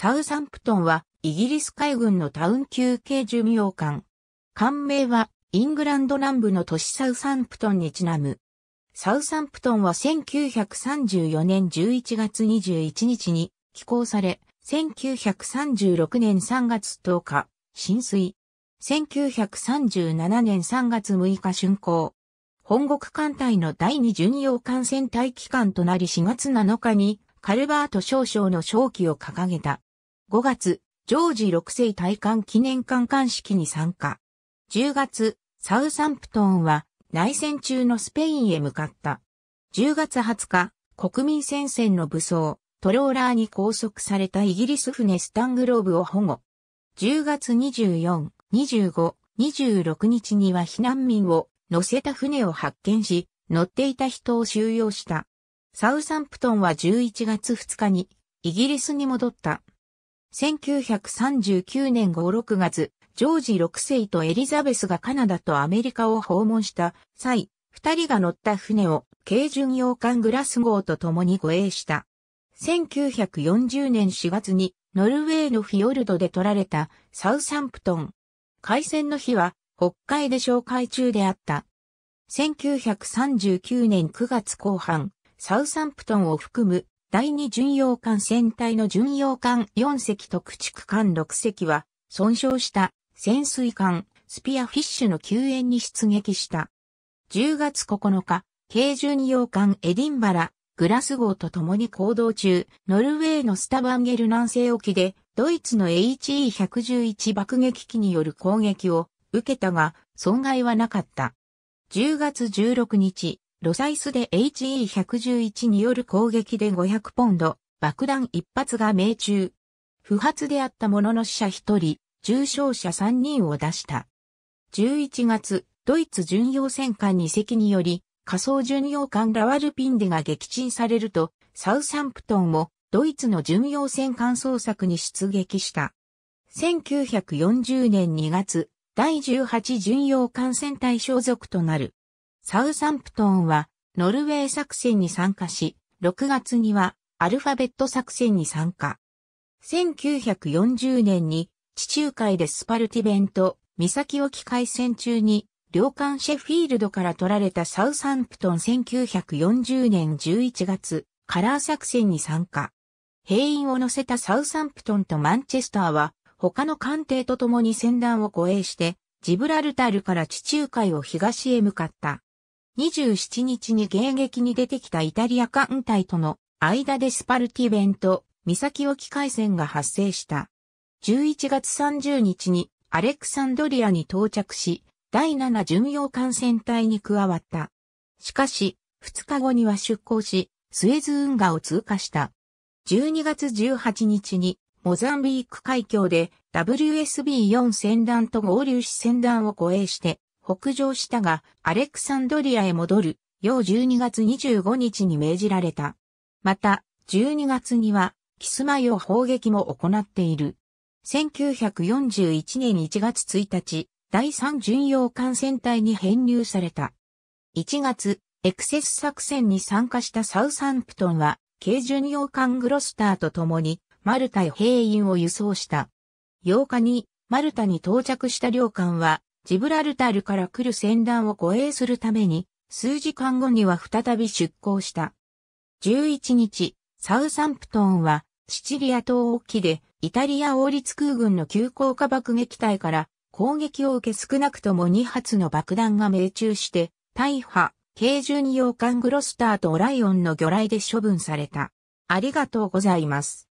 サウサンプトンはイギリス海軍のタウン級軽巡洋艦。艦名はイングランド南部の都市サウサンプトンにちなむ。サウサンプトンは1934年11月21日に寄港され、1936年3月10日、浸水。1937年3月6日竣工。本国艦隊の第二巡洋艦船隊機関となり4月7日にカルバート少将の勝機を掲げた。5月、ジョージ6世大冠記念館艦式に参加。10月、サウサンプトンは内戦中のスペインへ向かった。10月20日、国民戦線の武装、トローラーに拘束されたイギリス船スタングローブを保護。10月24、25、26日には避難民を乗せた船を発見し、乗っていた人を収容した。サウサンプトンは11月2日にイギリスに戻った。1939年5、6月、ジョージ6世とエリザベスがカナダとアメリカを訪問した際、二人が乗った船を軽巡洋艦グラス号と共に護衛した。1940年4月にノルウェーのフィヨルドで取られたサウサンプトン。海戦の日は北海で紹介中であった。1939年9月後半、サウサンプトンを含む第二巡洋艦船体の巡洋艦4隻と駆逐艦6隻は、損傷した潜水艦スピアフィッシュの救援に出撃した。10月9日、軽巡洋艦エディンバラ、グラス号と共に行動中、ノルウェーのスタバンゲル南西沖で、ドイツの HE111 爆撃機による攻撃を受けたが、損害はなかった。10月16日、ロサイスで HE111 による攻撃で500ポンド、爆弾一発が命中。不発であったものの死者1人、重傷者3人を出した。11月、ドイツ巡洋戦艦2隻により、仮想巡洋艦ラワルピンデが撃沈されると、サウサンプトンもドイツの巡洋戦艦捜索に出撃した。1940年2月、第18巡洋艦船隊所属となるサウサンプトンはノルウェー作戦に参加し、6月にはアルファベット作戦に参加。1940年に地中海でスパルティベン三岬沖海戦中に領艦シェフィールドから取られたサウサンプトン1940年11月カラー作戦に参加。兵員を乗せたサウサンプトンとマンチェスターは他の艦艇と共に船団を護衛してジブラルタルから地中海を東へ向かった。27日に迎撃に出てきたイタリア艦隊との間でスパルティベ弁と岬沖海戦が発生した。11月30日にアレクサンドリアに到着し、第7巡洋艦船隊に加わった。しかし、2日後には出港し、スエズ運河を通過した。12月18日にモザンビーク海峡で WSB4 船団と合流し船団を護衛して北上したが、アレクサンドリアへ戻る、よう12月25日に命じられた。また、12月には、キスマイを砲撃も行っている。1941年1月1日、第3巡洋艦船隊に編入された。1月、エクセス作戦に参加したサウサンプトンは、軽巡洋艦グロスターと共に、マルタへ兵員を輸送した。8日に、マルタに到着した両艦は、ジブラルタルから来る船団を護衛するために、数時間後には再び出港した。11日、サウサンプトンは、シチリア島沖で、イタリア王立空軍の急降下爆撃隊から攻撃を受け少なくとも2発の爆弾が命中して、大破、軽巡洋艦グロスターとオライオンの魚雷で処分された。ありがとうございます。